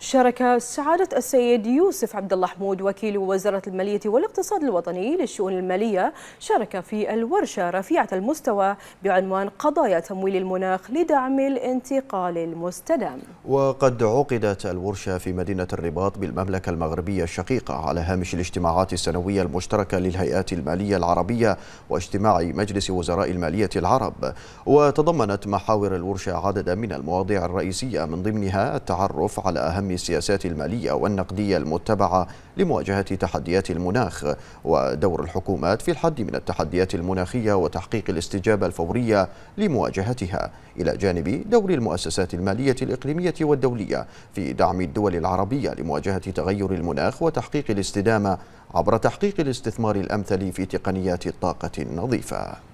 شارك سعادة السيد يوسف عبد الله حمود وكيل وزارة المالية والاقتصاد الوطني للشؤون المالية شارك في الورشة رفيعة المستوى بعنوان قضايا تمويل المناخ لدعم الانتقال المستدام وقد عقدت الورشة في مدينة الرباط بالمملكة المغربية الشقيقة على هامش الاجتماعات السنوية المشتركة للهيئات المالية العربية واجتماع مجلس وزراء المالية العرب وتضمنت محاور الورشة عددا من المواضيع الرئيسية من ضمنها التعرف على أهم أهم السياسات المالية والنقدية المتبعة لمواجهة تحديات المناخ ودور الحكومات في الحد من التحديات المناخية وتحقيق الاستجابة الفورية لمواجهتها إلى جانب دور المؤسسات المالية الإقليمية والدولية في دعم الدول العربية لمواجهة تغير المناخ وتحقيق الاستدامة عبر تحقيق الاستثمار الأمثل في تقنيات الطاقة النظيفة